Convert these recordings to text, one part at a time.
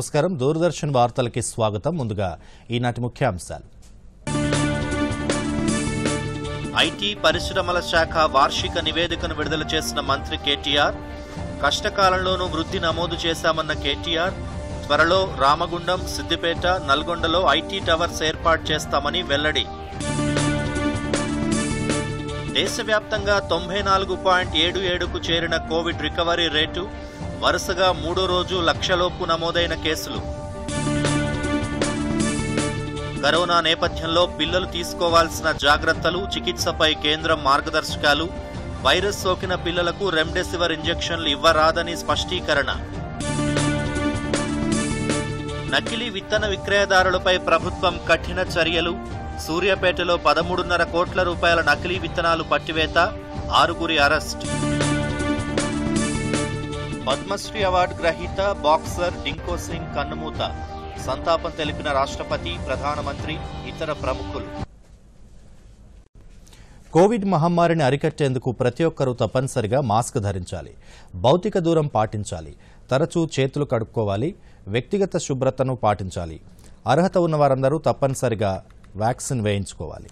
నమస్కారం దూరదర్శన్ వార్తలకి స్వాగతం ముందుగా ఈనాటి ముఖ్యాంశాలు ఐటీ పరిశ్రమల శాఖ వార్షిక నివేదికను విడుదల చేసిన మంత్రి కేటీఆర్ కష్టకాలంలోనూ వృద్ధి నమోదు చేశామన్న కేటీఆర్ త్వరలో రామగుండం సిద్దిపేట నల్గొండలో ఐటీ టవర్స్ ఏర్పాటు చేస్తామని వెల్లడి దేశవ్యాప్తంగా తొంభై నాలుగు పాయింట్ ఏడు ఏడుకు చేరిన కోవిడ్ రికవరీ రేటు వరుసగా మూడో రోజు లక్షలోపు నమోదైన కేసులు కరోనా నేపథ్యంలో పిల్లలు తీసుకోవాల్సిన జాగ్రత్తలు చికిత్సపై కేంద్రం మార్గదర్శకాలు వైరస్ సోకిన పిల్లలకు రెమ్డెసివిర్ ఇంజెక్షన్లు ఇవ్వరాదని స్పష్టీకరణ నకిలీ విత్తన విక్రయదారులపై ప్రభుత్వం కఠిన చర్యలు సూర్యాపేటలో పదమూడున్నర కోట్ల రూపాయల నకిలీ విత్తనాలు పట్టివేత ఆరుగురి అరెస్ట్ పద్మశ్రీ అవార్డు గ్రహీత బాక్సర్ డింకో సింగ్ కన్నుమూత సంతాపం తెలిపిన రాష్ట్రపతి ప్రధానమంత్రి ఇతర ప్రముఖులు కోవిడ్ మహమ్మారిని అరికట్టేందుకు ప్రతి ఒక్కరూ తప్పనిసరిగా మాస్క్ ధరించాలి భౌతిక దూరం పాటించాలి తరచూ చేతులు కడుక్కోవాలి వ్యక్తిగత శుభ్రతను పాటించాలి అర్హత ఉన్న వారందరూ తప్పనిసరిగా వ్యాక్సిన్ వేయించుకోవాలి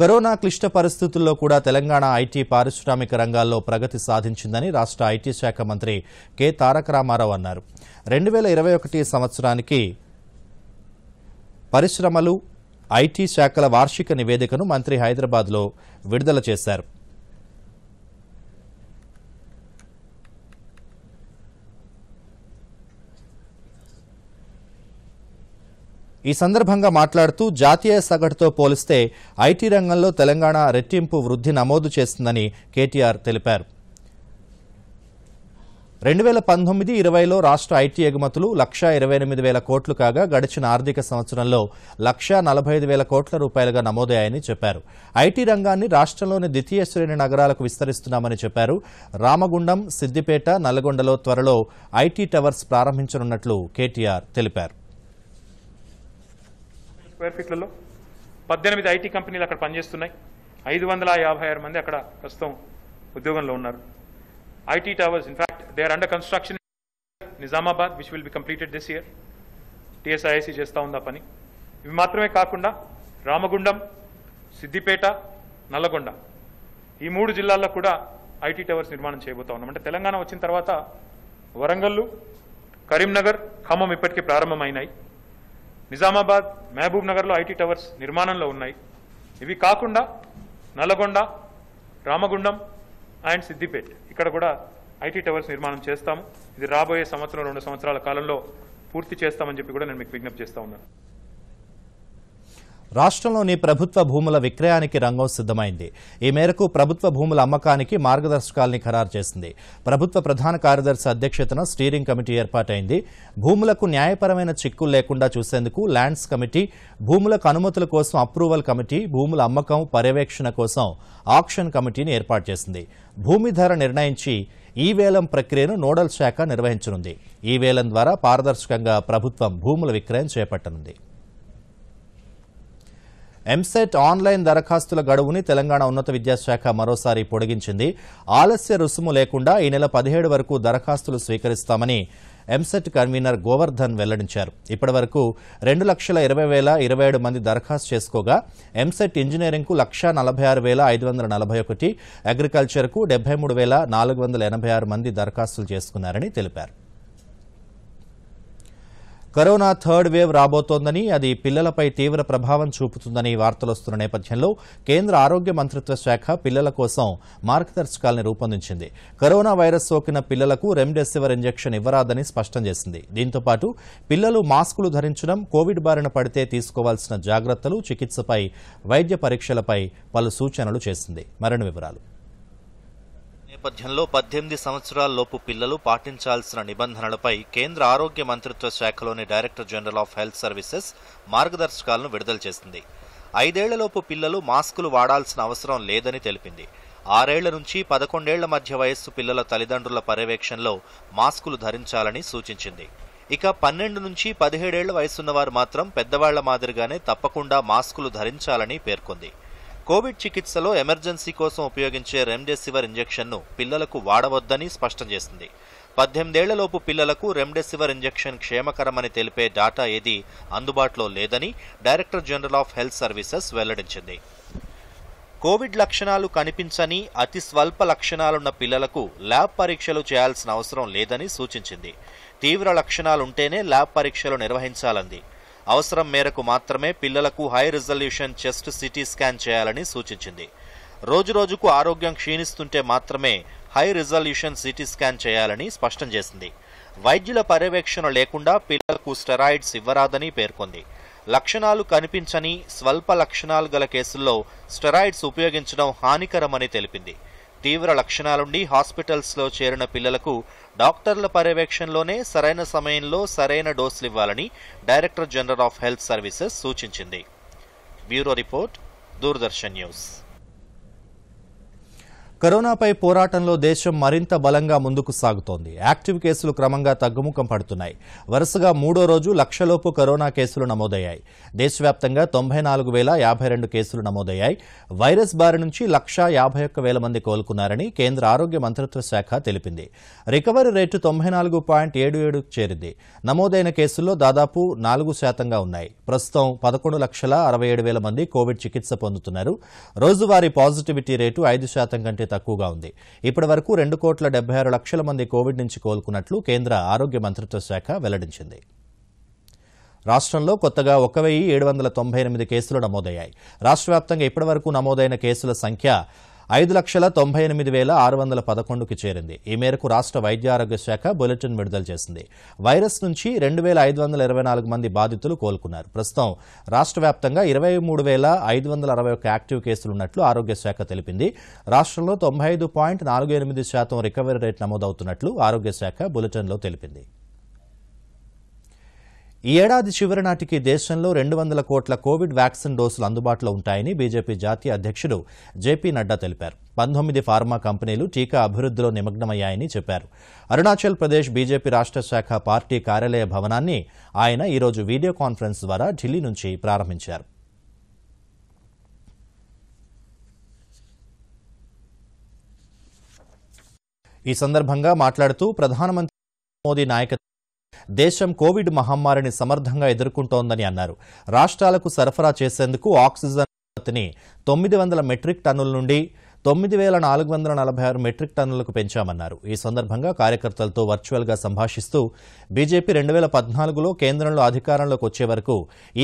కరోనా క్లిష్ట పరిస్థితుల్లో కూడా తెలంగాణ ఐటీ పారిశ్రామిక రంగాల్లో ప్రగతి సాధించిందని రాష్ట్ర ఐటీ శాఖ మంత్రి కె తారక రామారావు అన్నారు రెండు వేల ఇరవై ఒకటి సంవత్సరానికి పరిశ్రమలు ఐటీ శాఖల వార్షిక నివేదికను మంత్రి హైదరాబాద్లో విడుదల చేశారు ఈ సందర్భంగా మాట్లాడుతూ జాతీయ సగటుతో పోలిస్తే ఐటీ రంగంలో తెలంగాణ రెట్టింపు వృద్ధి నమోదు చేస్తుందని కేటీఆర్ తెలిపారు రెండు వేల పంతొమ్మిది ఇరవైలో రాష్ట్ర ఐటీ ఎగుమతులు లక్షా ఇరవై ఎనిమిది వేల కోట్లు కాగా గడిచిన ఆర్థిక సంవత్సరంలో లక్షా నలభై ఐదు వేల కోట్ల రూపాయలుగా నమోదయ్యాయని చెప్పారు ఐటీ రంగాన్ని రాష్ట్రంలోని ద్వితీయ శ్రేణి నగరాలకు విస్తరిస్తున్నామని చెప్పారు రామగుండం సిద్దిపేట నల్గొండలో త్వరలో ఐటీ టవర్స్ ప్రారంభించనున్నట్లు కేటీఆర్ తెలిపారు స్క్వేర్ ఫీట్లలో పద్దెనిమిది ఐటీ కంపెనీలు అక్కడ పనిచేస్తున్నాయి ఐదు వందల యాభై ఆరు మంది అక్కడ ప్రస్తుతం ఉద్యోగంలో ఉన్నారు IT towers in fact they are under construction Nizamabad which will be completed this year TSIIC చేస్తూ ఉందా పని ఇవి మాత్రమే కాకుండా రామగుండం సిద్దిపేట నల్లగొండ ఈ మూడు జిల్లాల్లో కూడా ఐటీ టవర్స్ నిర్మాణం చేయబోతా ఉన్నాం అంటే తెలంగాణ వచ్చిన తర్వాత వరంగల్లు కరీంనగర్ ఖమ్మం ఇప్పటికే ప్రారంభమైనాయి నిజామాబాద్ మహబూబ్ నగర్లో ఐటీ టవర్స్ నిర్మాణంలో ఉన్నాయి ఇవి కాకుండా నల్లగొండ రామగుండం అండ్ సిద్దిపేట్ ఇక్కడ కూడా ఐటీ టవర్స్ నిర్మాణం చేస్తాము ఇది రాబోయే సంవత్సరం రెండు సంవత్సరాల కాలంలో పూర్తి చేస్తామని చెప్పి కూడా నేను మీకు విజ్ఞప్తి చేస్తా ఉన్నాను రాష్ట్రంలోని ప్రభుత్వ భూముల విక్రయానికి రంగం సిద్దమైంది ఈ మేరకు ప్రభుత్వ భూముల అమ్మకానికి మార్గదర్శకాల్ని ఖరారు చేసింది ప్రభుత్వ ప్రధాన కార్యదర్శి అధ్యక్షతన స్టీరింగ్ కమిటీ ఏర్పాటైంది భూములకు న్యాయపరమైన చిక్కులు లేకుండా చూసేందుకు ల్యాండ్స్ కమిటీ భూములకు అనుమతుల కోసం అప్రూవల్ కమిటీ భూముల అమ్మకం పర్యవేక్షణ కోసం ఆక్షన్ కమిటీని ఏర్పాటు చేసింది భూమి ధర నిర్ణయించి ఈ వేలం ప్రక్రియను నోడల్ శాఖ నిర్వహించనుంది ఈ వేలం ద్వారా పారదర్శకంగా ప్రభుత్వం భూముల విక్రయం చేపట్టనుంది ఎంసెట్ ఆన్లైన్ దరఖాస్తుల గడువుని తెలంగాణ ఉన్నత విద్యాశాఖ మరోసారి పొడిగించింది ఆలస్య రుసుము లేకుండా ఈ నెల పదిహేడు వరకు దరఖాస్తులు స్వీకరిస్తామని ఎంసెట్ కన్వీనర్ గోవర్ధన్ వెల్లడించారు ఇప్పటి వరకు రెండు లక్షల ఇరవై వేల ఇరవై ఏడు మంది దరఖాస్తు చేసుకోగా ఎంసెట్ ఇంజనీరింగ్కు లక్ష నలభై ఆరు వేల ఐదు వందల నలభై ఒకటి అగ్రికల్చర్కు డెబ్బై మూడు వేల నాలుగు వందల ఎనభై ఆరు మంది దరఖాస్తులు చేసుకున్నారని తెలిపారు కరోనా థర్డ్ వేవ్ రాబోతోందని అది పిల్లలపై తీవ్ర ప్రభావం చూపుతుందని వార్తలొస్తున్న నేపథ్యంలో కేంద్ర ఆరోగ్య మంత్రిత్వ శాఖ పిల్లల కోసం మార్గదర్శకాలను రూపొందించింది కరోనా వైరస్ సోకిన పిల్లలకు రెమ్డెసివిర్ ఇంజెక్షన్ ఇవ్వరాదని స్పష్టం చేసింది దీంతో పాటు పిల్లలు మాస్కులు ధరించడం కోవిడ్ బారిన పడితే తీసుకోవాల్సిన జాగ్రత్తలు చికిత్సపై వైద్య పరీక్షలపై పలు సూచనలు చేసింది మరిన్ని వివరాలు నేపథ్యంలో పద్దెనిమిది సంవత్సరాలలోపు పిల్లలు పాటించాల్సిన నిబంధనలపై కేంద్ర ఆరోగ్య మంత్రిత్వ శాఖలోని director general of health services మార్గదర్శకాలను విడుదల చేసింది ఐదేళ్లలోపు పిల్లలు మాస్కులు వాడాల్సిన అవసరం లేదని తెలిపింది ఆరేళ్ల నుంచి పదకొండేళ్ల మధ్య వయస్సు పిల్లల తల్లిదండ్రుల పర్యవేక్షణలో మాస్కులు ధరించాలని సూచించింది ఇక పన్నెండు నుంచి పదిహేడేళ్ల వయసున్నవారు మాత్రం పెద్దవాళ్ల మాదిరిగానే తప్పకుండా మాస్కులు ధరించాలని పేర్కొంది కోవిడ్ చికిత్సలో ఎమర్జెన్సీ కోసం ఉపయోగించే రెమ్డెసివిర్ ఇంజెక్షన్ను పిల్లలకు వాడవద్దని స్పష్టం చేసింది పద్దెనిమిదేళ్లలోపు పిల్లలకు రెమ్డెసివిర్ ఇంజెక్షన్ క్షేమకరమని తెలిపే డాటా ఏది అందుబాటులో లేదని director general of health services వెల్లడించింది కోవిడ్ లక్షణాలు కనిపించని అతి స్వల్ప లక్షణాలున్న పిల్లలకు ల్యాబ్ పరీక్షలు చేయాల్సిన అవసరం లేదని సూచించింది తీవ్ర లక్షణాలుంటేనే ల్యాబ్ పరీక్షలు నిర్వహించాలంది అవసరం మేరకు మాత్రమే పిల్లలకు high resolution chest CT scan చేయాలని సూచించింది రోజురోజుకు ఆరోగ్యం క్షీణిస్తుంటే మాత్రమే హై రిజల్యూషన్ సిటీ స్కాన్ చేయాలని స్పష్టం చేసింది వైద్యుల పర్యవేక్షణ లేకుండా పిల్లలకు స్టెరాయిడ్స్ ఇవ్వరాదని పేర్కొంది లక్షణాలు కనిపించని స్వల్ప లక్షణాలు గల కేసుల్లో స్టెరాయిడ్స్ ఉపయోగించడం హానికరమని తెలిపింది తీవ్ర లక్షణాలుండి హాస్పిటల్స్లో చేరిన పిల్లలకు డాక్టర్ల పర్యవేక్షణలోనే సరైన సమయంలో సరైన డోసులు ఇవ్వాలని director general of health services సూచించింది బ్యూరో రిపోర్ట్ దూరదర్శన్ న్యూస్ కరోనాపై పోరాటంలో దేశం మరింత బలంగా ముందుకు సాగుతోంది యాక్టివ్ కేసులు క్రమంగా తగ్గుముఖం పడుతున్నాయి వరుసగా మూడో రోజు లక్షలోపు కరోనా కేసులు నమోదయ్యాయి దేశవ్యాప్తంగా తొంభై నాలుగు వేల యాభై రెండు కేసులు నమోదయ్యాయి వైరస్ బారి నుంచి లక్ష యాభై ఒక్క వేల మంది కోలుకున్నారని కేంద్ర ఆరోగ్య మంత్రిత్వ శాఖ తెలిపింది రికవరీ రేటు తొంభై నాలుగు పాయింట్ ఏడు ఏడు చేరింది నమోదైన కేసుల్లో దాదాపు నాలుగు శాతంగా ఉన్నాయి ప్రస్తుతం పదకొండు లక్షల అరవై ఏడు వేల మంది కోవిడ్ చికిత్స పొందుతున్నారు రోజువారీ పాజిటివిటీ రేటు ఐదు శాతం కంటే తక్కువగా ఉంది ఇప్పటి వరకు రెండు కోట్ల డెబ్బై ఆరు లక్షల మంది కోవిడ్ నుంచి కోలుకున్నట్లు కేంద్ర ఆరోగ్య మంత్రిత్వ శాఖ వెల్లడించింది రాష్ట్రంలో కొత్తగా ఒక వెయ్యి ఏడు వందల తొంభై ఎనిమిది కేసులు నమోదయ్యాయి రాష్ట్ర వ్యాప్తంగా ఇప్పటివరకు నమోదైన కేసుల సంఖ్య ఐదు లక్షల తొంభై ఎనిమిది వేల ఆరు వందల పదకొండుకు చేరింది ఈ మేరకు రాష్ట్ర వైద్య ఆరోగ్య శాఖ బులెటిన్ విడుదల చేసింది వైరస్ నుంచి రెండు వేల ఐదు వందల ఇరవై నాలుగు మంది బాధితులు కోలుకున్నారు ప్రస్తుతం రాష్ట్ర వ్యాప్తంగా ఇరవై మూడు వేల ఐదు వందల అరవై ఒక యాక్టివ్ కేసులున్నట్లు ఆరోగ్య శాఖ తెలిపింది రాష్ట్రంలో తొంభై ఐదు పాయింట్ నాలుగు ఎనిమిది శాతం రికవరీ రేట్ నమోదవుతున్నట్లు ఆరోగ్య శాఖ బులెటిన్లో తెలిపింది ఈ ఏడాది చివరి నాటికి దేశంలో రెండు వందల కోట్ల కోవిడ్ వ్యాక్సిన్ డోసులు అందుబాటులో ఉంటాయని బీజేపీ జాతీయ అధ్యక్షుడు జేపీ నడ్డా తెలిపారు పంతొమ్మిది ఫార్మా కంపెనీలు టీకా అభివృద్ధిలో నిమగ్నమయ్యాయని చెప్పారు అరుణాచల్ ప్రదేశ్ బీజేపీ రాష్ట్ర శాఖ పార్టీ కార్యాలయ భవనాన్ని ఆయన ఈరోజు వీడియో కాన్ఫరెన్స్ ద్వారా ఢిల్లీ నుంచి ప్రారంభించారు ఈ సందర్భంగా మాట్లాడుతూ ప్రధానమంత్రి మోదీ నాయకత్వం దేశం కోవిడ్ మహమ్మారిని సమర్థంగా ఎదుర్కొంటోందని అన్నారు రాష్ట్రాలకు సరఫరా చేసేందుకు ఆక్సిజన్ ఉత్పత్తిని తొమ్మిది వందల మెట్రిక్ టన్నుల నుండి తొమ్మిది వేల నాలుగు వందల నలభై ఆరు మెట్రిక్ టన్నులకు పెంచామన్నారు ఈ సందర్భంగా కార్యకర్తలతో వర్చువల్గా సంభాషిస్తూ బీజేపీ రెండు వేల పద్నాలుగులో కేంద్రంలో అధికారంలోకి వచ్చే వరకు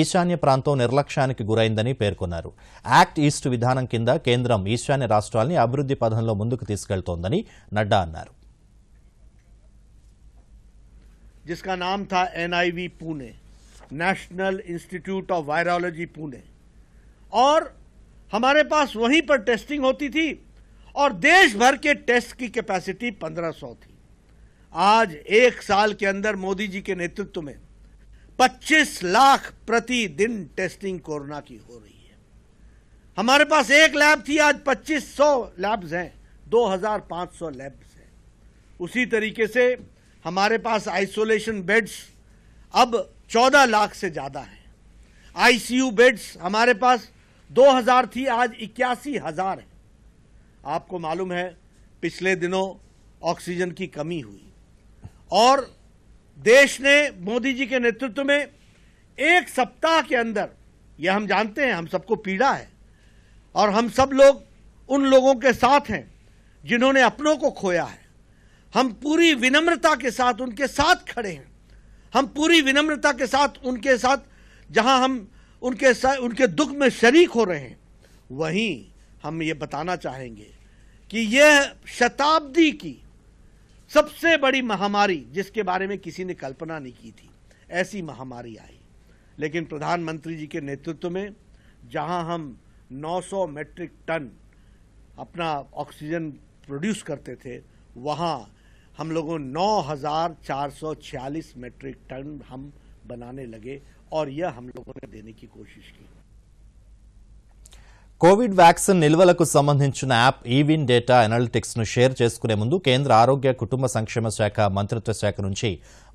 ఈశాన్య ప్రాంతం నిర్లక్ష్యానికి గురైందని పేర్కొన్నారు యాక్ట్ ఈస్ట్ విధానం కింద కేంద్రం ఈశాన్య రాష్ట్రాల్ని అభివృద్ధి పథంలో ముందుకు తీసుకెళ్తోందని నడ్డా అన్నారు जिसका नाम था NIV Pune national institute of virology Pune और हमारे पास वहीं पर टेस्टिंग होती थी और देश भर के टेस्ट की कैपेसिटी 1500 थी आज एक साल के अंदर मोदी जी के नेतृत्व में 25 लाख प्रतिदिन टेस्टिंग कोरोना की हो रही है हमारे पास एक लैब थी आज 2500 लैब्स हैं 2500 लैब्स हैं उसी तरीके से हमारे पास आइसोलेशन बेड्स अब 14 लाख से ज़्यादा हैं आईसीयू बेड्स हमारे पास 2000 थी आज इक्यासी हज़ार है आपको मालूम है पिछले दिनों ऑक्सीजन की कमी हुई और देश ने मोदी जी के नेतृत्व में एक सप्ताह के अंदर यह हम जानते हैं हम सबको पीड़ा है और हम सब लोग उन लोगों के साथ हैं जिन्होंने अपनों को खोया है हम पूरी विनम्रता के साथ उनके साथ खड़े हैं हम पूरी विनम्रता के साथ उनके साथ जहां हम उनके साथ उनके दुख में शरीक हो रहे हैं वहीं हम ये बताना चाहेंगे कि यह शताब्दी की सबसे बड़ी महामारी जिसके बारे में किसी ने कल्पना नहीं की थी ऐसी महामारी आई लेकिन प्रधानमंत्री जी के नेतृत्व में जहां हम 900 मेट्रिक टन अपना ऑक्सीजन प्रोड्यूस करते थे वहाँ हम लोगों नौ हजार चार सौ छियालीस मेट्रिक टन हम बनाने लगे और यह हम लोगों ने देने की कोशिश की కోవిడ్ వ్యాక్సిన్ నిల్వలకు సంబంధించిన యాప్ ఈవిన్ డేటా అనాలిటిక్స్ ను షేర్ చేసుకునే ముందు కేంద్ర ఆరోగ్య కుటుంబ సంక్షేమ శాఖ మంత్రిత్వ శాఖ నుంచి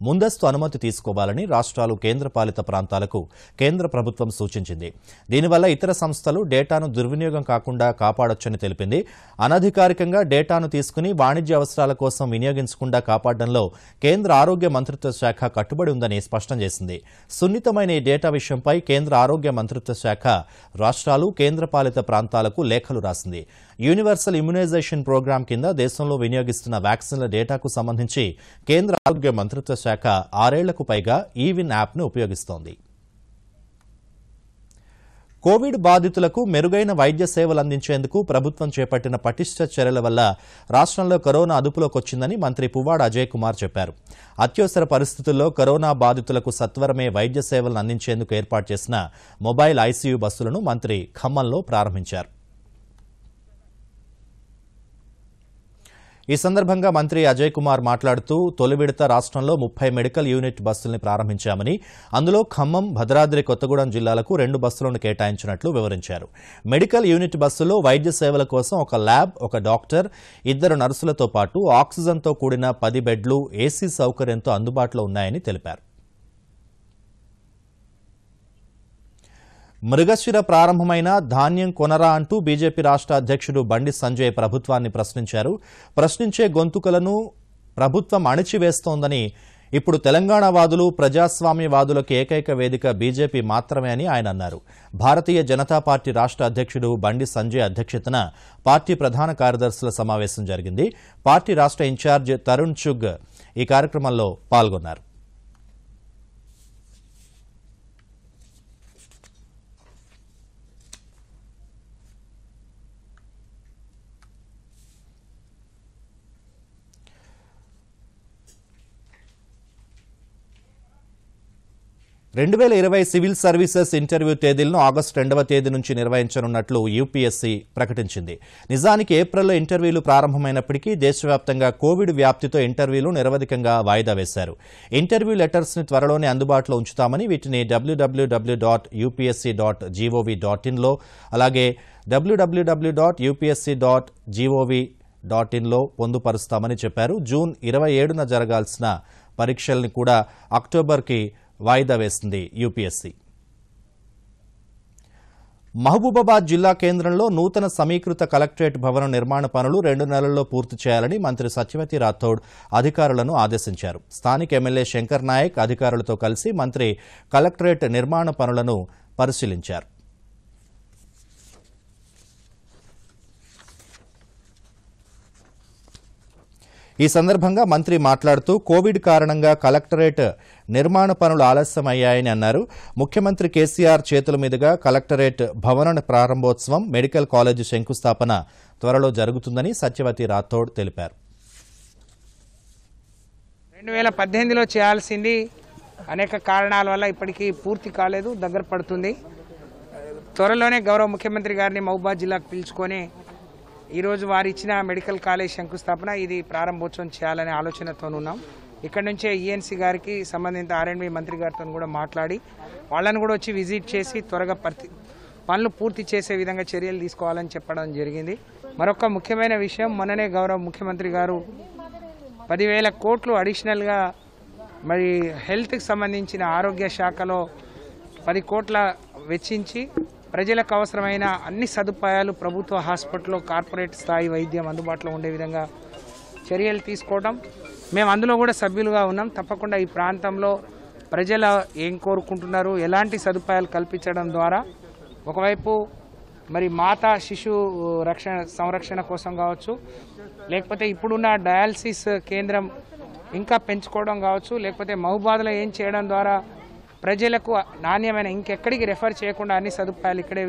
ముందస్తు అనుమతి తీసుకోవాలని రాష్ట్రాలు కేంద్రపాలిత ప్రాంతాలకు కేంద్ర ప్రభుత్వం సూచించింది దీనివల్ల ఇతర సంస్థలు డేటాను దుర్వినియోగం కాకుండా కాపాడొచ్చని తెలిపింది అనధికారికంగా డేటాను తీసుకుని వాణిజ్య అవసరాల కోసం వినియోగించకుండా కాపాడడంలో కేంద్ర ఆరోగ్య మంత్రిత్వ శాఖ కట్టుబడి ఉందని స్పష్టం చేసింది సున్నితమైన ఈ డేటా విషయంపై కేంద్ర ఆరోగ్య మంత్రిత్వ శాఖ రాష్ట్రాలు కేంద్రపాలిత ప్రాంతాలకు లేఖలు రాసింది యూనివర్సల్ ఇమ్యునైజేషన్ ప్రోగ్రాం కింద దేశంలో వినియోగిస్తున్న వ్యాక్సిన్ల డేటాకు సంబంధించి కేంద్ర ఆరోగ్య మంత్రిత్వ శాఖ ఆరేళ్లకు పైగా ఈవిన్ యాప్ను ఉపయోగిస్తోంది కోవిడ్ బాధితులకు మెరుగైన వైద్య సేవలు అందించేందుకు ప్రభుత్వం చేపట్టిన పటిష్ట చర్యల వల్ల రాష్ట్రంలో కరోనా అదుపులోకొచ్చిందని మంత్రి పువ్వాడ అజయ్ కుమార్ చెప్పారు అత్యవసర పరిస్థితుల్లో కరోనా బాధితులకు సత్వరమే వైద్య సేవలను అందించేందుకు ఏర్పాటు చేసిన మొబైల్ ఐసీయూ బస్సులను మంత్రి ఖమ్మంలో ప్రారంభించారు ఈ సందర్భంగా మంత్రి అజయ్ కుమార్ మాట్లాడుతూ తొలి విడత రాష్ట్రంలో ముప్పై మెడికల్ యూనిట్ బస్సుల్ని ప్రారంభించామని అందులో ఖమ్మం భద్రాద్రి కొత్తగూడెం జిల్లాలకు రెండు బస్సులను కేటాయించినట్లు వివరించారు మెడికల్ యూనిట్ బస్సులో వైద్య సేవల కోసం ఒక ల్యాబ్ ఒక డాక్టర్ ఇద్దరు నర్సులతో పాటు ఆక్సిజన్తో కూడిన పది బెడ్లు ఏసీ సౌకర్యంతో అందుబాటులో ఉన్నాయని తెలిపారు మృగశిర ప్రారంభమైన ధాన్యం కొనరా అంటూ బీజేపీ రాష్ట్ర అధ్యక్షుడు బండి సంజయ్ ప్రభుత్వాన్ని ప్రశ్నించారు ప్రశ్నించే గొంతుకలను ప్రభుత్వం అణిచివేస్తోందని ఇప్పుడు తెలంగాణవాదులు ప్రజాస్వామ్యవాదులకు ఏకైక వేదిక బీజేపీ మాత్రమే అని ఆయన అన్నారు భారతీయ జనతా పార్టీ రాష్ట్ర అధ్యక్షుడు బండి సంజయ్ అధ్యక్షతన పార్టీ ప్రధాన కార్యదర్శుల సమావేశం జరిగింది పార్టీ రాష్ట్ర ఇన్ఛార్జ్ తరుణ్ చుగ్ ఈ కార్యక్రమంలో పాల్గొన్నారు రెండు వేల ఇరవై సివిల్ సర్వీసెస్ ఇంటర్వ్యూ తేదీలను ఆగస్టు రెండవ తేదీ నుంచి నిర్వహించనున్నట్లు యూపీఎస్సీ ప్రకటించింది నిజానికి ఏప్రిల్లో ఇంటర్వ్యూలు ప్రారంభమైనప్పటికీ దేశవ్యాప్తంగా కోవిడ్ వ్యాప్తితో ఇంటర్వ్యూలు నిరవధికంగా వాయిదా వేశారు ఇంటర్వ్యూ లెటర్స్ని త్వరలోనే అందుబాటులో ఉంచుతామని వీటిని డబ్ల్యూడబ్ల్యూడబ్ల్యూ dot UPSC dot gov dot ఇన్లో అలాగే డబ్ల్యూడబ్ల్యూడబ్ల్యూ dot UPSC dot gov dot ఇన్లో పొందుపరుస్తామని చెప్పారు జూన్ ఇరవై ఏడున జరగాల్సిన పరీక్షల్ని కూడా అక్టోబర్కి వాయిదా వేసింది యూపీఎస్సీ మహబూబాబాద్ జిల్లా కేంద్రంలో నూతన సమీకృత కలెక్టరేట్ భవన నిర్మాణ పనులు రెండు నెలల్లో పూర్తి చేయాలని మంత్రి సత్యవతి రాథోడ్ అధికారులను ఆదేశించారు స్థానిక ఎమ్మెల్యే శంకర్ నాయక్ అధికారులతో కలిసి మంత్రి కలెక్టరేట్ నిర్మాణ పనులను పరిశీలించారు ఈ సందర్భంగా మంత్రి మాట్లాడుతూ కోవిడ్ కారణంగా కలెక్టరేట్ నిర్మాణ పనులు ఆలస్యమయ్యాయని అన్నారు ముఖ్యమంత్రి కేసీఆర్ చేతుల మీదుగా కలెక్టరేట్ భవన ప్రారంభోత్సవం మెడికల్ కాలేజ్ శంకుస్థాపన త్వరలో జరుగుతుందని సత్యవతి రాథోడ్ తెలిపారు రెండు వేల పద్దెనిమిదిలో చేయాల్సింది అనేక కారణాల వల్ల ఇప్పటికీ పూర్తి కాలేదు దగ్గర పడుతుంది త్వరలోనే గౌరవ ముఖ్యమంత్రి గారిని మహబాద్ జిల్లాకు పిలుచుకొని ఈరోజు వారు ఇచ్చిన మెడికల్ కాలేజ్ శంకుస్థాపన ఇది ప్రారంభోత్సవం చేయాలనే ఆలోచనతో ఉన్నాం ఇక్కడ నుంచే ఈఎన్సి e గారికి సంబంధిత ఆర్ఎండ్బి మంత్రి గారితో కూడా మాట్లాడి వాళ్ళని కూడా వచ్చి విజిట్ చేసి త్వరగా పర్తి పనులు పూర్తి చేసే విధంగా చర్యలు తీసుకోవాలని చెప్పడం జరిగింది మరొక ముఖ్యమైన విషయం మొన్ననే గౌరవ ముఖ్యమంత్రి గారు పదివేల కోట్లు అడిషనల్గా మరి హెల్త్కి సంబంధించిన ఆరోగ్య శాఖలో పది కోట్ల వెచ్చించి ప్రజలకు అవసరమైన అన్ని సదుపాయాలు ప్రభుత్వ హాస్పిటల్లో కార్పొరేట్ స్థాయి వైద్యం అందుబాటులో ఉండే విధంగా చర్యలు తీసుకోవడం మేము అందులో కూడా సభ్యులుగా ఉన్నాం తప్పకుండా ఈ ప్రాంతంలో ప్రజల ఏం కోరుకుంటున్నారు ఎలాంటి సదుపాయాలు కల్పించడం ద్వారా ఒకవైపు మరి మాత శిశు రక్షణ సంరక్షణ కోసం కావచ్చు లేకపోతే ఇప్పుడున్న డయాలసిస్ కేంద్రం ఇంకా పెంచుకోవడం కావచ్చు లేకపోతే మహుబాద్లో ఏం చేయడం ద్వారా ప్రజలకు నాణ్యమైన ఇంకెక్కడికి రెఫర్ చేయకుండా అన్ని సదుపాయాలు ఇక్కడే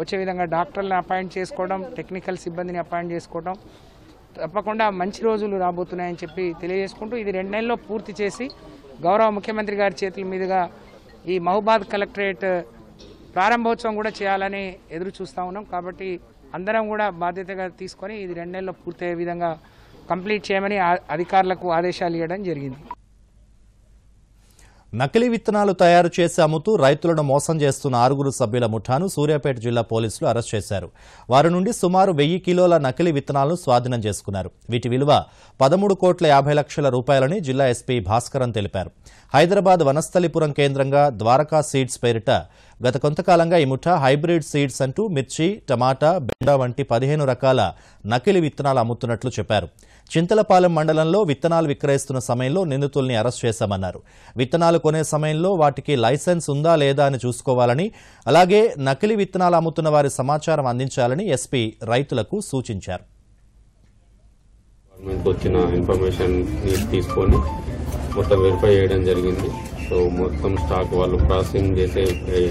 వచ్చే విధంగా డాక్టర్లను అపాయింట్ చేసుకోవడం టెక్నికల్ సిబ్బందిని అపాయింట్ చేసుకోవడం తప్పకుండా మంచి రోజులు రాబోతున్నాయని చెప్పి తెలియజేసుకుంటూ ఇది రెండు నెలల్లో పూర్తి చేసి గౌరవ ముఖ్యమంత్రి గారి చేతుల మీదుగా ఈ మహబాద్ కలెక్టరేట్ ప్రారంభోత్సవం కూడా చేయాలని ఎదురు చూస్తూ ఉన్నాం కాబట్టి అందరం కూడా బాధ్యతగా తీసుకొని ఇది రెండు నెలల్లో పూర్తయ్యే విధంగా కంప్లీట్ చేయమని అధికారులకు ఆదేశాలు ఇవ్వడం జరిగింది నకిలీ విత్తనాలు తయారు చేసి అమ్ముతూ రైతులను మోసం చేస్తున్న ఆరుగురు సభ్యుల ముఠాను సూర్యాపేట జిల్లా పోలీసులు అరెస్ట్ చేశారు వారి నుండి సుమారు వెయ్యి కిలోల నకిలీ విత్తనాలను స్వాధీనం చేసుకున్నారు వీటి విలువ పదమూడు కోట్ల యాభై లక్షల రూపాయలని జిల్లా ఎస్పీ భాస్కరన్ తెలిపారు హైదరాబాద్ వనస్థలిపురం కేంద్రంగా ద్వారకా సీడ్స్ పేరిట గత కొంతకాలంగా ఈ ముఠా హైబ్రిడ్ సీడ్స్ అంటూ మిర్చి టమాటా బెండ వంటి పదిహేను రకాల నకిలీ విత్తనాలు అమ్ముతున్నట్లు చెప్పారు చింతలపాలెం మండలంలో విత్తనాలు విక్రయిస్తున్న సమయంలో నిందితుల్ని అరెస్ట్ చేశామన్నారు విత్తనాలు కొనే సమయంలో వాటికి లైసెన్స్ ఉందా లేదా అని చూసుకోవాలని అలాగే నకిలీ విత్తనాలు అమ్ముతున్న వారి సమాచారం అందించాలని ఎస్పీ రైతులకు సూచించారు వచ్చిన ఇన్ఫర్మేషన్ తీసుకొని మొత్తం వెరిఫై చేయడం జరిగింది సో మొత్తం స్టాక్ వాళ్ళు ప్రాసెసింగ్ చేసే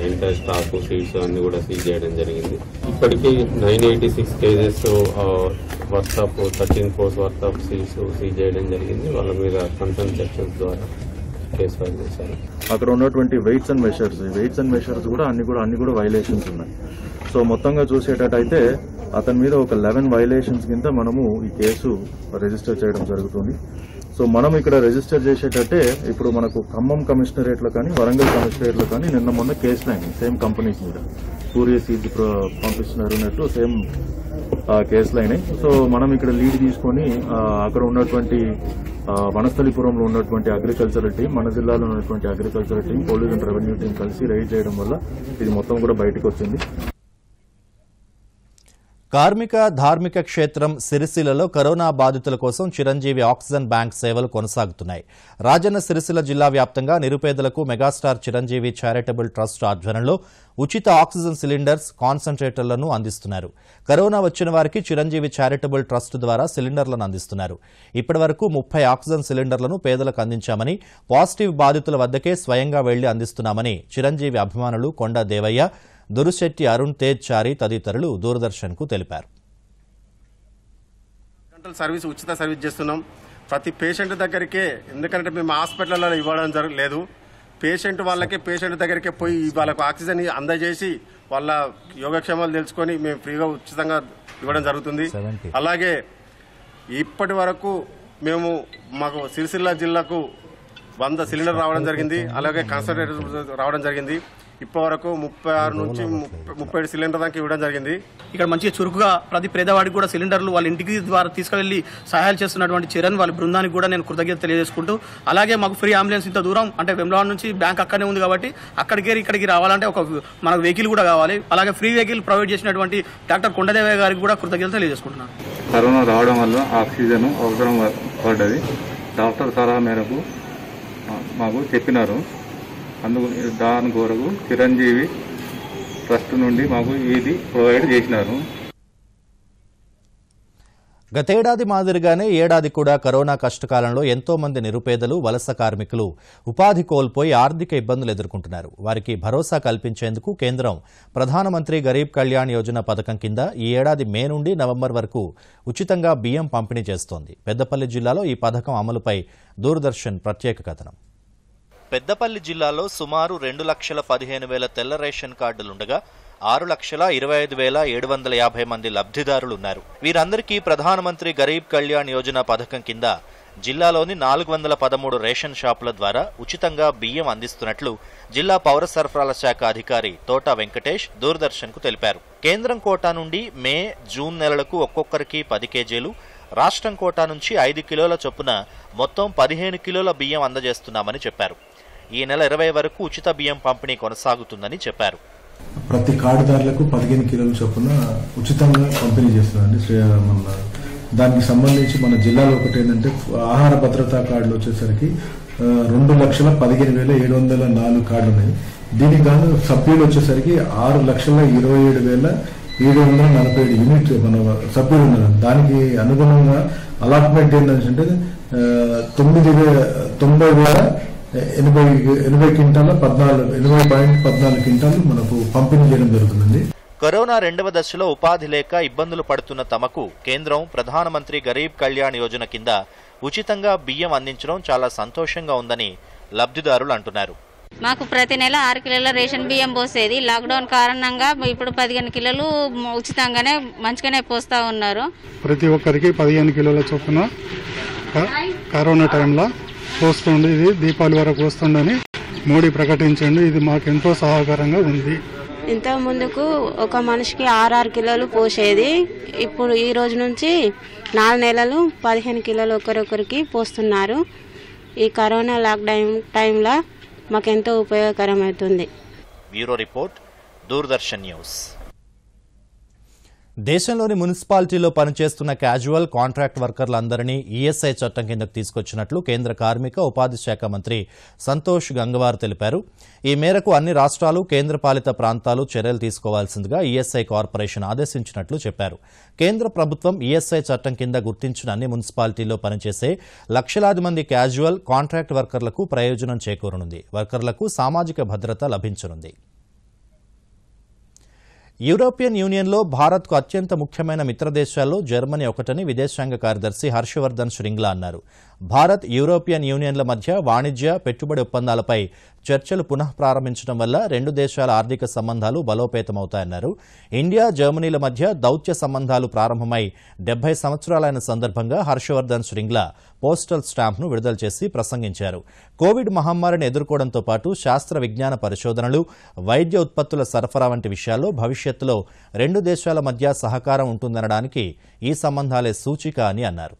ఎంటైర్ స్టాక్ సీడ్స్ అన్ని కూడా సీజ్ చేయడం జరిగింది ఇప్పటికీ nine eighty six kgs workshop thirteen forces workshop seats seeds seize చేయడం జరిగింది వాళ్ళ మీద కన్సర్న్ సెక్షన్స్ ద్వారా కేసు ఫైల్ చేశారు అక్కడ ఉన్నటువంటి weights and measures weights and measures కూడా అన్ని కూడా అన్ని కూడా వైలేషన్స్ ఉన్నాయి సో మొత్తంగా చూసేటట్టయితే అతని మీద ఒక లెవెన్ వైలేషన్స్ కింద మనము ఈ కేసు రిజిస్టర్ చేయడం జరుగుతుంది సో మనం ఇక్కడ రిజిస్టర్ చేసేటట్టే ఇప్పుడు మనకు ఖమ్మం లో కానీ వరంగల్ లో కానీ నిన్న మొన్న కేసులు అయినాయి సేమ్ కంపెనీస్ మీద పూరి సీజీ పంపిస్తున్నారు అన్నట్టు సేమ్ కేసులు అయినాయి సో మనం ఇక్కడ లీడ్ తీసుకొని అక్కడ ఉన్నటువంటి వనస్థలిపురంలో ఉన్నటువంటి అగ్రికల్చర్ టీం మన జిల్లాలో ఉన్నటువంటి agriculture team police and revenue team కలిసి రైడ్ చేయడం వల్ల ఇది మొత్తం కూడా బయటకు వచ్చింది కార్మిక ధార్మిక క్షేత్రం సిరిసిలలో కరోనా బాధితుల కోసం చిరంజీవి ఆక్సిజన్ బ్యాంక్ సేవలు కొనసాగుతున్నాయి రాజన్న సిరిసిల్ల జిల్లా వ్యాప్తంగా నిరుపేదలకు మెగాస్టార్ చిరంజీవి చారిటబుల్ ట్రస్ట్ ఆధ్వర్యంలో ఉచిత ఆక్సిజన్ సిలిండర్స్ కాన్సన్ట్రేటర్లను అందిస్తున్నారు కరోనా వచ్చిన వారికి చిరంజీవి చారిటబుల్ ట్రస్ట్ ద్వారా సిలిండర్లను అందిస్తున్నారు ఇప్పటి వరకు ముప్పై ఆక్సిజన్ సిలిండర్లను పేదలకు అందించామని పాజిటివ్ బాధితుల వద్దకే స్వయంగా వెళ్లి అందిస్తున్నామని చిరంజీవి అభిమానులు కొండ దేవయ్య దురుశెట్టి అరుణ్ తేజ్ చారి తదితరులు దూరదర్శన్ కు తెలిపారు సర్వీస్ ఉచిత సర్వీస్ చేస్తున్నాం ప్రతి పేషెంట్ దగ్గరికే ఎందుకంటే మేము హాస్పిటల్లో ఇవ్వడం జరగలేదు పేషెంట్ వాళ్ళకే పేషెంట్ దగ్గరికే పోయి వాళ్ళకు ఆక్సిజన్ అందజేసి వాళ్ళ యోగక్షేమాలు తెలుసుకొని మేము ఫ్రీగా ఉచితంగా ఇవ్వడం జరుగుతుంది అలాగే ఇప్పటి వరకు మేము మాకు సిరిసిల్ల జిల్లాకు వంద సిలిండర్ రావడం జరిగింది అలాగే కన్సల్టేటర్ రావడం జరిగింది ఇప్పటి వరకు ముప్పై ఆరు నుంచి ముప్పై ఏడు సిలిండర్ దాకా ఇవ్వడం జరిగింది ఇక్కడ మంచిగా చురుకుగా ప్రతి పేదవాడికి కూడా సిలిండర్లు వాళ్ళ ఇంటికి ద్వారా తీసుకెళ్లి సహాయాలు చేస్తున్నటువంటి చరణ్ వాళ్ళ బృందానికి కూడా నేను కృతజ్ఞత తెలియజేసుకుంటూ అలాగే మాకు ఫ్రీ అంబులెన్స్ ఇంత దూరం అంటే వెమ్లవాడ నుంచి బ్యాంక్ అక్కడనే ఉంది కాబట్టి అక్కడికి ఇక్కడికి రావాలంటే ఒక మనకు వెహికల్ కూడా కావాలి అలాగే ఫ్రీ వెహికల్ ప్రొవైడ్ చేసినటువంటి డాక్టర్ కొండదేవయ్య గారికి కూడా కృతజ్ఞత తెలియజేసుకుంటున్నాను కరోనా రావడం వల్ల ఆక్సిజన్ అవసరం పడ్డది డాక్టర్ సలహా మేరకు మాకు చెప్పినారు అందు దాని కొరకు చిరంజీవి ట్రస్ట్ నుండి మాకు ఇది ప్రొవైడ్ చేసినారు గతేడాది మాదిరిగానే ఏడాది కూడా కరోనా కష్టకాలంలో ఎంతో మంది నిరుపేదలు వలస కార్మికులు ఉపాధి కోల్పోయి ఆర్థిక ఇబ్బందులు ఎదుర్కొంటున్నారు వారికి భరోసా కల్పించేందుకు కేంద్రం ప్రధానమంత్రి గరీబ్ కళ్యాణ్ యోజన పథకం కింద ఈ ఏడాది మే నుండి నవంబర్ వరకు ఉచితంగా బియ్యం పంపిణీ చేస్తోంది పెద్దపల్లి జిల్లాలో ఈ పథకం అమలుపై దూరదర్శన్ ప్రత్యేక కథనం పెద్దపల్లి జిల్లాలో సుమారు రెండు లక్షల పదిహేను వేల తెల్ల రేషన్ కార్డులుండగా ఆరు లక్షల ఇరవై ఐదు వేల ఏడు వందల యాభై మంది లబ్ధిదారులు ఉన్నారు వీరందరికీ ప్రధానమంత్రి గరీబ్ కళ్యాణ్ యోజన పథకం కింద జిల్లాలోని నాలుగు వందల పదమూడు రేషన్ షాపుల ద్వారా ఉచితంగా బియ్యం అందిస్తున్నట్లు జిల్లా పౌర సరఫరాల శాఖ అధికారి తోట వెంకటేష్ దూరదర్శన్ కు తెలిపారు కేంద్రం కోటా నుండి మే జూన్ నెలలకు ఒక్కొక్కరికి పది కేజీలు రాష్ట్రం కోటా నుంచి ఐదు కిలోల చొప్పున మొత్తం పదిహేను కిలోల బియ్యం అందజేస్తున్నామని చెప్పారు ఈ నెల ఇరవై వరకు ఉచిత బియ్యం పంపిణీ కొనసాగుతుందని చెప్పారు ప్రతి కార్డుదారులకు పదిహేను కిలోల చొప్పున ఉచితంగా పంపిణీ చేస్తున్నారండి మన దానికి సంబంధించి మన జిల్లాలో ఒకటి ఏంటంటే ఆహార భద్రతా కార్డులు వచ్చేసరికి రెండు లక్షల పదిహేను వేల ఏడు వందల నాలుగు కార్డులు ఉన్నాయి దీనికి కాదు సభ్యులు వచ్చేసరికి ఆరు లక్షల ఇరవై ఏడు వేల ఏడు వందల నలభై ఏడు యూనిట్ మన సభ్యులు ఉన్నారు దానికి అనుగుణంగా అలాట్మెంట్ ఏంటంటే తొమ్మిది వేల తొంభై వేల ఎనభై ఎనభై క్వింటాల్ పద్నాలుగు ఎనభై పాయింట్ పద్నాలుగు క్వింటాల్ మనకు పంపిణీ చేయడం జరుగుతుందండి కరోనా రెండవ దశలో ఉపాధి లేక ఇబ్బందులు పడుతున్న తమకు కేంద్రం ప్రధానమంత్రి గరీబ్ కళ్యాణ్ యోజన కింద ఉచితంగా బియ్యం అందించడం చాలా సంతోషంగా ఉందని లబ్ధిదారులు అంటున్నారు మాకు ప్రతి నెల ఆరు కిలోల రేషన్ బియ్యం పోసేది లాక్డౌన్ కారణంగా ఇప్పుడు పదిహేను కిలోలు ఉచితంగానే మంచిగానే పోస్తూ ఉన్నారు ప్రతి ఒక్కరికి పదిహేను కిలోల చొప్పున కరోనా టైంలో పోస్తుంది ఇది దీపావళి వరకు వస్తుందని మోడీ ప్రకటించండి ఇది మాకెంతో సహాయకరంగా ఉంది ఇంత ముందుకు ఒక మనిషికి ఆరు కిలోలు పోసేది ఇప్పుడు ఈ రోజు నుంచి నాలుగు నెలలు పదిహేను కిలోలు ఒకరొకరికి పోస్తున్నారు ఈ కరోనా లాక్డౌన్ టైంలో మాకెంతో ఉపయోగకరమవుతుంది బ్యూరో రిపోర్ట్ దూరదర్శన్ న్యూస్ దేశంలోని మున్సిపాలిటీలో పనిచేస్తున్న క్యాజువల్ కాంట్రాక్ట్ వర్కర్లందరినీ ఈఎస్ఐ చట్టం కిందకు తీసుకొచ్చినట్లు కేంద్ర కార్మిక ఉపాధి శాఖ మంత్రి సంతోష్ గంగవార్ తెలిపారు ఈ మేరకు అన్ని రాష్ట్రాలు కేంద్రపాలిత ప్రాంతాలు చర్యలు తీసుకోవాల్సిందిగా ఈఎస్ఐ కార్పొరేషన్ ఆదేశించినట్లు చెప్పారు కేంద్ర ప్రభుత్వం ఈఎస్ఐ చట్టం కింద గుర్తించిన అన్ని మున్సిపాలిటీల్లో పనిచేసే లక్షలాది మంది క్యాజువల్ కాంట్రాక్ట్ వర్కర్లకు ప్రయోజనం చేకూరనుంది వర్కర్లకు సామాజిక భద్రత లభించనుంది యూరోపియన్ యూనియన్లో భారత్కు అత్యంత ముఖ్యమైన మిత్రదేశాల్లో జర్మనీ ఒకటని విదేశాంగ కార్యదర్శి హర్షవర్ధన్ శృంగ్లా అన్నారు భారత్ యూరోపియన్ యూనియన్ల మధ్య వాణిజ్య పెట్టుబడి ఒప్పందాలపై చర్చలు పునః ప్రారంభించడం వల్ల రెండు దేశాల ఆర్థిక సంబంధాలు బలోపేతమవుతాయన్నారు ఇండియా జర్మనీల మధ్య దౌత్య సంబంధాలు ప్రారంభమై డెబ్బై సంవత్సరాలైన సందర్భంగా హర్షవర్ధన్ శ్రింగ్లా పోస్టల్ స్టాంప్ను విడుదల చేసి ప్రసంగించారు కోవిడ్ మహమ్మారిని ఎదుర్కోవడంతో పాటు శాస్త్ర విజ్ఞాన పరిశోధనలు వైద్య ఉత్పత్తుల సరఫరా వంటి విషయాల్లో భవిష్యత్తులో రెండు దేశాల మధ్య సహకారం ఉంటుందనడానికి ఈ సంబంధాలే సూచిక అని అన్నారు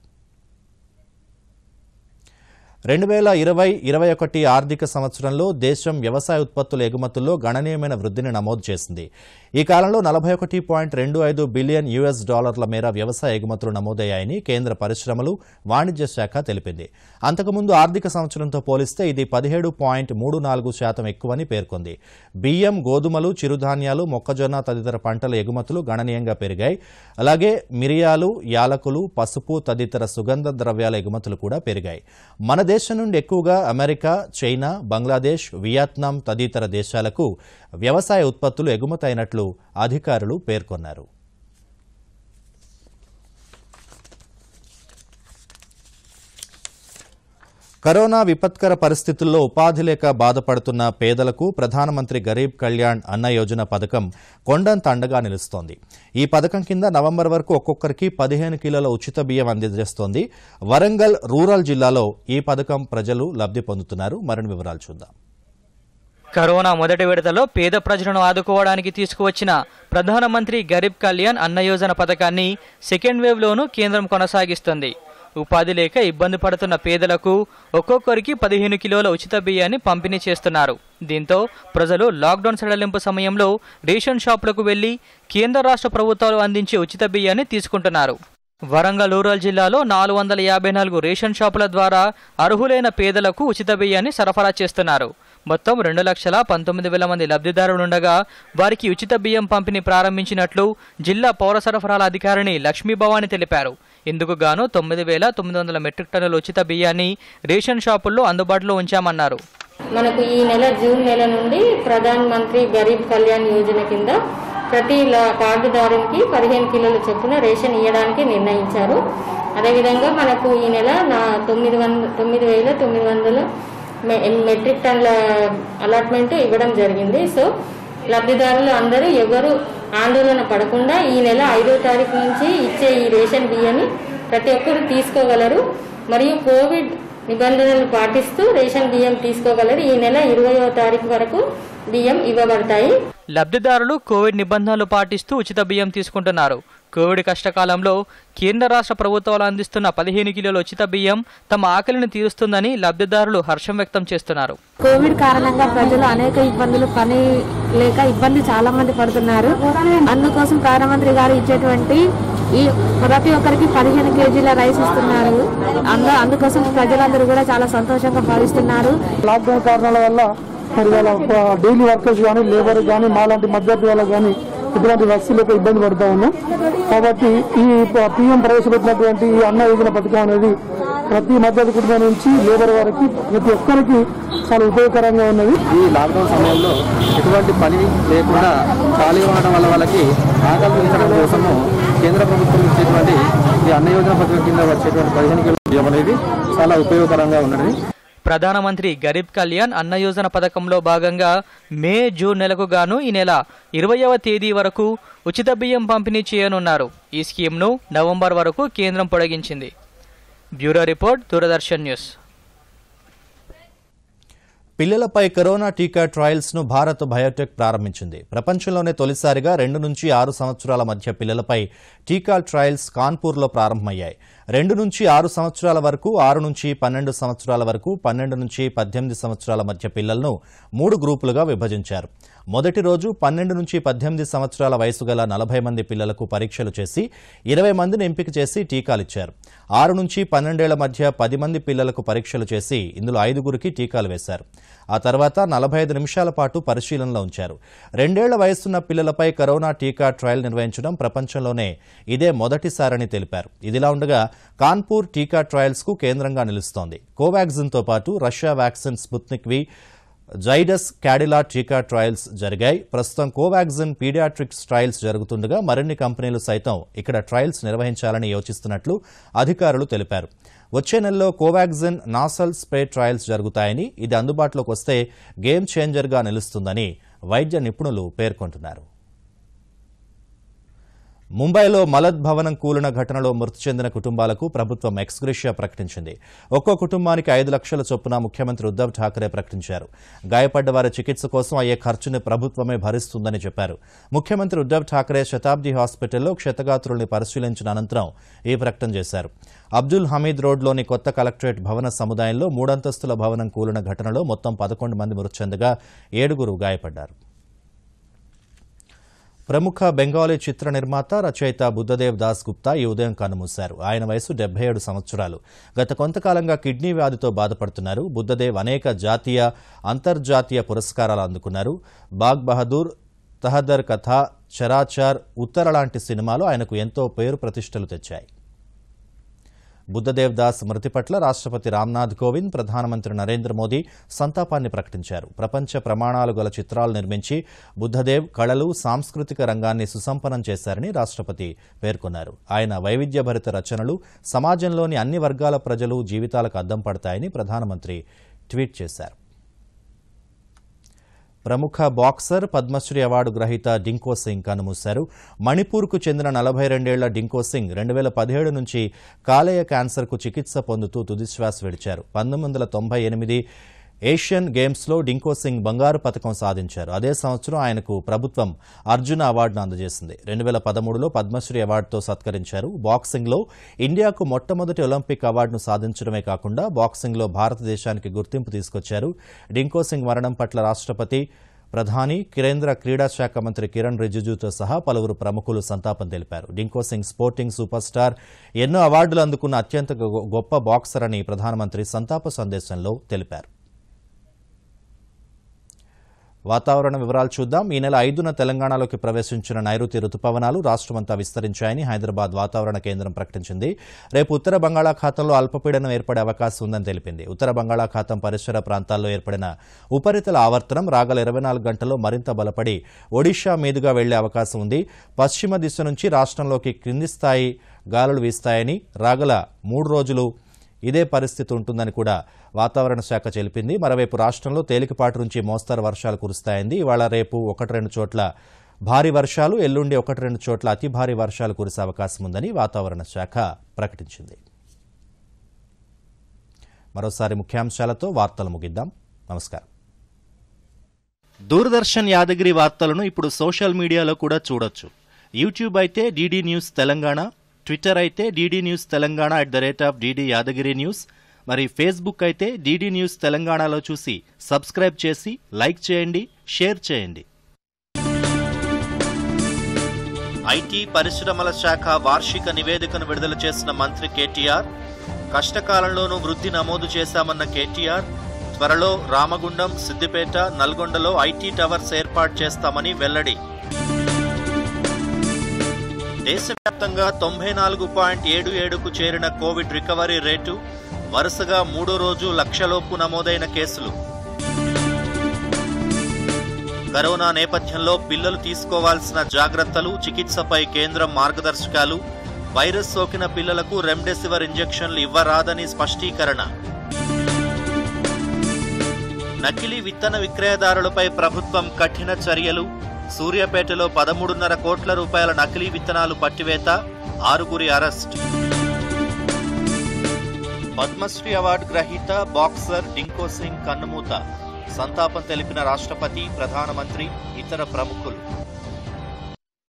రెండు వేల ఇరవై ఇరవై ఒకటి ఆర్థిక సంవత్సరంలో దేశం వ్యవసాయ ఉత్పత్తుల ఎగుమతుల్లో గణనీయమైన వృద్ధిని నమోదు చేసింది ఈ కాలంలో నలభై ఒకటి పాయింట్ రెండు ఐదు బిలియన్ యుఎస్ డాలర్ల మేర వ్యవసాయ ఎగుమతులు నమోదయ్యాయని కేంద్ర పరిశ్రమలు వాణిజ్య శాఖ తెలిపింది అంతకుముందు ఆర్థిక సంవత్సరంతో పోలిస్తే ఇది పదిహేడు పాయింట్ మూడు నాలుగు శాతం ఎక్కువని పేర్కొంది బియ్యం గోధుమలు చిరుధాన్యాలు మొక్కజొన్న తదితర పంటల ఎగుమతులు గణనీయంగా పెరిగాయి అలాగే మిరియాలు యాలకులు పసుపు తదితర సుగంధ ద్రవ్యాల ఎగుమతులు కూడా పెరిగాయి మన దేశం నుండి ఎక్కువగా అమెరికా చైనా బంగ్లాదేశ్ వియత్నాం తదితర దేశాలకు వ్యవసాయ ఉత్పత్తులు ఎగుమతైనట్లు అధికారులు పేర్కొన్నారు కరోనా విపత్కర పరిస్థితుల్లో ఉపాధి లేక బాధపడుతున్న పేదలకు ప్రధానమంత్రి గరీబ్ కళ్యాణ్ అన్న యోజన పథకం కొండంత అండగా నిలుస్తోంది ఈ పథకం కింద నవంబర్ వరకు ఒక్కొక్కరికి పదిహేను కిలోల ఉచిత బియ్యం అందజేస్తోంది వరంగల్ రూరల్ జిల్లాలో ఈ పథకం ప్రజలు లబ్ధి పొందుతున్నారు మరిన్ని వివరాలు చూద్దాం కరోనా మొదటి విడతలో పేద ప్రజలను ఆదుకోవడానికి తీసుకువచ్చిన ప్రధానమంత్రి గరీబ్ కళ్యాణ్ అన్న యోజన పథకాన్ని సెకండ్ వేవ్లోనూ కేంద్రం కొనసాగిస్తుంది ఉపాధి లేక ఇబ్బంది పడుతున్న పేదలకు ఒక్కొక్కరికి పదిహేను కిలోల ఉచిత బియ్యాన్ని పంపిణీ చేస్తున్నారు దీంతో ప్రజలు లాక్డౌన్ సడలింపు సమయంలో రేషన్ షాపులకు వెళ్లి కేంద్ర రాష్ట్ర ప్రభుత్వాలు అందించే ఉచిత బియ్యాన్ని తీసుకుంటున్నారు వరంగల్ రూరల్ జిల్లాలో నాలుగు వందల యాభై నాలుగు రేషన్ షాపుల ద్వారా అర్హులైన పేదలకు ఉచిత బియ్యాన్ని సరఫరా చేస్తున్నారు మొత్తం రెండు లక్షల పంతొమ్మిది వేల మంది లబ్ధిదారులుండగా వారికి ఉచిత బియ్యం పంపిణీ ప్రారంభించినట్లు జిల్లా పౌర సరఫరాల అధికారిని లక్ష్మీభవాని తెలిపారు ఇందుకు గాను తొమ్మిది వేల తొమ్మిది వందల మెట్రిక్ టన్నుల ఉచిత బియ్యాన్ని రేషన్ షాపుల్లో అందుబాటులో ఉంచామన్నారు మనకు ఈ నెల జూన్ నెల నుండి ప్రధాన మంత్రి గరీబ్ కళ్యాణ్ యోజన కింద ప్రతి కార్డుదారునికి పదిహేను కిలోల చొప్పున రేషన్ ఇవ్వడానికి నిర్ణయించారు అదేవిధంగా మనకు ఈ నెల నా తొమ్మిది వంద తొమ్మిది వేల తొమ్మిది వందల మెట్రిక్ టన్ల అలాట్మెంట్ ఇవ్వడం జరిగింది సో లబ్ధిదారులు అందరూ ఎవరు ఆందోళన పడకుండా ఈ నెల ఐదో తారీఖు నుంచి ఇచ్చే ఈ రేషన్ బియ్యాన్ని ప్రతి ఒక్కరు తీసుకోగలరు మరియు కోవిడ్ నిబంధనలు పాటిస్తూ రేషన్ బియ్యం తీసుకోగలరు ఈ నెల ఇరవయో తారీఖు వరకు బియ్యం ఇవ్వబడతాయి లబ్ధిదారులు కోవిడ్ నిబంధనలు పాటిస్తూ ఉచిత బియ్యం తీసుకుంటున్నారు కోవిడ్ కష్టకాలంలో కేంద్ర రాష్ట్ర ప్రభుత్వాలు అందిస్తున్న పదిహేను కిలోల ఉచిత బియ్యం తమ ఆకలిని తీరుస్తుందని లబ్ధిదారులు హర్షం వ్యక్తం చేస్తున్నారు కోవిడ్ కారణంగా ప్రజలు అనేక ఇబ్బందులు పని లేక ఇబ్బంది చాలా మంది పడుతున్నారు అందుకోసం ప్రధానమంత్రి గారు ఇచ్చేటువంటి ఈ ప్రతి ఒక్కరికి పదిహేను కేజీల రైస్ ఇస్తున్నారు అందరూ అందుకోసం ప్రజలందరూ కూడా చాలా సంతోషంగా భావిస్తున్నారు లాక్డౌన్ కారణాల వల్ల డైలీ వర్కర్స్ కానీ లేబర్ కానీ మాలాంటి మధ్యవర్తి వాళ్ళకి కానీ ఇటువంటి వస్తువులకు ఇబ్బంది పడుతూ ఉన్నాం కాబట్టి ఈ పీఎం ప్రవేశపెట్టినటువంటి ఈ అన్న యోజన పథకం అనేది ప్రతి మద్దతు కుటుంబం నుంచి లేబర్ వరకు ప్రతి ఒక్కరికి చాలా ఉపయోగకరంగా ఉన్నది ఈ లాక్డౌన్ సమయంలో ఎటువంటి పని లేకుండా ఖాళీ ఉండడం వల్ల వాళ్ళకి ఆకలి కోసము కేంద్ర ప్రభుత్వం ఇచ్చేటువంటి ఈ అన్న యోజన పథకం కింద వచ్చేటువంటి పదిహేను కిలో అనేది చాలా ఉపయోగకరంగా ఉన్నది ప్రధానమంత్రి గరీబ్ కళ్యాణ్ అన్న యోజన పథకంలో భాగంగా మే జూన్ నెలకు గాను ఈ నెల ఇరవయవ తేదీ వరకు ఉచిత బియ్యం పంపిణీ చేయనున్నారు ఈ స్కీమ్ను నవంబర్ వరకు కేంద్రం పొడిగించింది బ్యూరో రిపోర్ట్ దూరదర్శన్ న్యూస్ పిల్లలపై కరోనా టీకా ను భారత్ బయోటెక్ ప్రారంభించింది ప్రపంచంలోనే తొలిసారిగా రెండు నుంచి ఆరు సంవత్సరాల మధ్య పిల్లలపై టీకా ట్రయల్స్ కాన్పూర్లో ప్రారంభమయ్యాయి రెండు నుంచి ఆరు సంవత్సరాల వరకు ఆరు నుంచి పన్నెండు సంవత్సరాల వరకు పన్నెండు నుంచి పద్దెనిమిది సంవత్సరాల మధ్య పిల్లలను మూడు గ్రూపులుగా విభజించారు మొదటి రోజు పన్నెండు నుంచి పద్దెనిమిది సంవత్సరాల వయసు గల నలభై మంది పిల్లలకు పరీక్షలు చేసి ఇరవై మందిని ఎంపిక చేసి టీకాలిచ్చారు ఆరు నుంచి పన్నెండేళ్ల మధ్య పది మంది పిల్లలకు పరీక్షలు చేసి ఇందులో ఐదుగురికి టీకాలు వేశారు ఆ తర్వాత నలభై ఐదు నిమిషాల పాటు పరిశీలనలో ఉంచారు రెండేళ్ల వయసున్న పిల్లలపై కరోనా టీకా ట్రయల్ నిర్వహించడం ప్రపంచంలోనే ఇదే మొదటిసారని తెలిపారు ఇదిలా ఉండగా కాన్పూర్ టీకా ట్రయల్స్ కు కేంద్రంగా నిలుస్తోంది కోవాక్సిన్తో పాటు Russia vaccine Sputnik V Zydus Cadila టీకా ట్రయల్స్ జరిగాయి ప్రస్తుతం కోవాక్సిన్ పీడియాట్రిక్స్ ట్రయల్స్ జరుగుతుండగా మరిన్ని కంపెనీలు సైతం ఇక్కడ ట్రయల్స్ నిర్వహించాలని యోచిస్తున్నట్లు అధికారులు తెలిపారు వచ్చే నెలలో కోవాక్సిన్ నాసల్ స్ప్రే ట్రయల్స్ జరుగుతాయని ఇది అందుబాటులోకి వస్తే గేమ్ చేంజర్గా నిలుస్తుందని వైద్య నిపుణులు పేర్కొంటున్నారు ముంబైలో మలద్ భవనం కూలిన ఘటనలో మృతి చెందిన కుటుంబాలకు ప్రభుత్వం ఎక్స్గ్రేషియా ప్రకటించింది ఒక్కో కుటుంబానికి ఐదు లక్షల చొప్పున ముఖ్యమంత్రి ఉద్దవ్ ఠాకరే ప్రకటించారు గాయపడ్డ వారి చికిత్స కోసం అయ్యే ఖర్చుని ప్రభుత్వమే భరిస్తుందని చెప్పారు ముఖ్యమంత్రి ఉద్దవ్ ఠాకరే శతాబ్ది హాస్పిటల్లో క్షతగాత్రుల్ని పరిశీలించిన అనంతరం ఈ ప్రకటన చేశారు అబ్దుల్ హమీద్ రోడ్లోని కొత్త కలెక్టరేట్ భవన సముదాయంలో మూడంతస్తుల భవనం కూలిన ఘటనలో మొత్తం పదకొండు మంది మృతి చెందగా ఏడుగురు గాయపడ్డారు ప్రముఖ బెంగాలీ చిత్ర నిర్మాత రచయిత బుద్ధదేవ్ దాస్ గుప్తా ఈ ఉదయం కన్నుమూశారు ఆయన వయసు డెబ్బై ఏడు సంవత్సరాలు గత కొంతకాలంగా కిడ్నీ వ్యాధితో బాధపడుతున్నారు బుద్ధదేవ్ అనేక జాతీయ అంతర్జాతీయ పురస్కారాలు అందుకున్నారు బాగ్ బహదూర్ తహదర్ కథ చరాచార్ ఉత్తర లాంటి సినిమాలు ఆయనకు ఎంతో పేరు ప్రతిష్టలు తెచ్చాయి బుద్ధదేవ్ దాస్ మృతి పట్ల రాష్ట్రపతి రామ్నాథ్ కోవింద్ ప్రధానమంత్రి నరేంద్ర మోదీ సంతాపాన్ని ప్రకటించారు ప్రపంచ ప్రమాణాలు గల చిత్రాలు నిర్మించి బుద్ధదేవ్ కళలు సాంస్కృతిక రంగాన్ని సుసంపన్నం చేశారని రాష్ట్రపతి పేర్కొన్నారు ఆయన వైవిధ్యభరిత రచనలు సమాజంలోని అన్ని వర్గాల ప్రజలు జీవితాలకు అద్దం పడతాయని ప్రధానమంత్రి ట్వీట్ చేశారు ప్రముఖ బాక్సర్ పద్మశ్రీ అవార్డు గ్రహీత డింకో సింగ్ కనుమూశారు మణిపూర్కు చెందిన నలభై రెండేళ్ల డింకో సింగ్ రెండు వేల పదిహేడు నుంచి కాలేయ క్యాన్సర్కు చికిత్స పొందుతూ తుదిశ్వాస విడిచారు పంతొమ్మిది వందల తొంభై ఎనిమిది ఏషియన్ గేమ్స్లో డింకో సింగ్ బంగారు పథకం సాధించారు అదే సంవత్సరం ఆయనకు ప్రభుత్వం అర్జున అవార్డును అందజేసింది రెండు వేల పదమూడులో పద్మశ్రీ అవార్డుతో సత్కరించారు బాక్సింగ్లో ఇండియాకు మొట్టమొదటి ఒలింపిక్ అవార్డును సాధించడమే కాకుండా బాక్సింగ్లో భారతదేశానికి గుర్తింపు తీసుకొచ్చారు డింకో సింగ్ మరణం పట్ల రాష్ట్రపతి ప్రధాని కేంద్ర క్రీడా శాఖ మంత్రి కిరణ్ రిజిజుతో సహా పలువురు ప్రముఖులు సంతాపం తెలిపారు Dingko Singh sporting super star ఎన్నో అవార్డులు అందుకున్న అత్యంత గొప్ప బాక్సర్ అని ప్రధానమంత్రి సంతాప సందేశంలో తెలిపారు వాతావరణ వివరాలు చూద్దాం ఈ నెల ఐదున తెలంగాణలోకి ప్రవేశించిన నైరుతి రుతుపవనాలు రాష్ట్రమంతా విస్తరించాయని హైదరాబాద్ వాతావరణ కేంద్రం ప్రకటించింది రేపు ఉత్తర బంగాళాఖాతంలో అల్పపీడనం ఏర్పడే అవకాశం ఉందని తెలిపింది ఉత్తర బంగాళాఖాతం పరిసర ప్రాంతాల్లో ఏర్పడిన ఉపరితల ఆవర్తనం రాగల ఇరవై నాలుగు గంటల్లో మరింత బలపడి ఒడిషా మీదుగా వెళ్లే అవకాశం ఉంది పశ్చిమ దిశ నుంచి రాష్ట్రంలోకి క్రింది స్థాయి గాలులు వీస్తాయని రాగల మూడు రోజులు ఇదే పరిస్థితి ఉంటుందని కూడా వాతావరణ శాఖ తెలిపింది మరోవైపు రాష్ట్రంలో తేలికపాటి నుంచి మోస్తరు వర్షాలు కురుస్తాయండి ఇవాళ రేపు ఒకటి రెండు చోట్ల భారీ వర్షాలు ఎల్లుండి ఒకటి రెండు చోట్ల అతి భారీ వర్షాలు కురిసే అవకాశం ఉందని వాతావరణ శాఖ ప్రకటించింది మరోసారి ముఖ్యాంశాలతో వార్తలు ముగిద్దాం నమస్కారం దూరదర్శన్ యాదగిరి వార్తలను ఇప్పుడు సోషల్ మీడియాలో కూడా చూడొచ్చు యూట్యూబ్ అయితే డీడీ న్యూస్ తెలంగాణ ట్విట్టర్ అయితే DD news Telangana at the rate of DD Yadagiri news మరి ఫేస్బుక్ అయితే డీడీ న్యూస్ తెలంగాణలో చూసి సబ్స్క్రైబ్ చేసి లైక్ చేయండి షేర్ చేయండి ఐటీ పరిశ్రమల శాఖ వార్షిక నివేదికను విడుదల చేసిన మంత్రి కేటీఆర్ కష్టకాలంలోనూ వృద్ధి నమోదు చేశామన్న కేటీఆర్ త్వరలో రామగుండం సిద్దిపేట నల్గొండలో ఐటీ టవర్స్ ఏర్పాటు చేస్తామని వెల్లడి దేశవ్యాప్తంగా తొంభై నాలుగు పాయింట్ ఏడు ఏడుకు చేరిన కోవిడ్ రికవరీ రేటు వరుసగా మూడో రోజు లక్షలోపు నమోదైన కేసులు కరోనా నేపథ్యంలో పిల్లలు తీసుకోవాల్సిన జాగ్రత్తలు చికిత్సపై కేంద్రం మార్గదర్శకాలు వైరస్ సోకిన పిల్లలకు రెమ్డెసివిర్ ఇంజెక్షన్లు ఇవ్వరాదని స్పష్టీకరణ నకిలీ విత్తన విక్రయదారులపై ప్రభుత్వం కఠిన చర్యలు సూర్యాపేటలో పదమూడున్నర కోట్ల రూపాయల నకిలీ విత్తనాలు పట్టివేత ఆరుగురి అరెస్ట్ పద్మశ్రీ అవార్డు గ్రహీత బాక్సర్ డింకో సింగ్ కన్నుమూత సంతాపం తెలిపిన రాష్ట్రపతి ప్రధానమంత్రి ఇతర ప్రముఖులు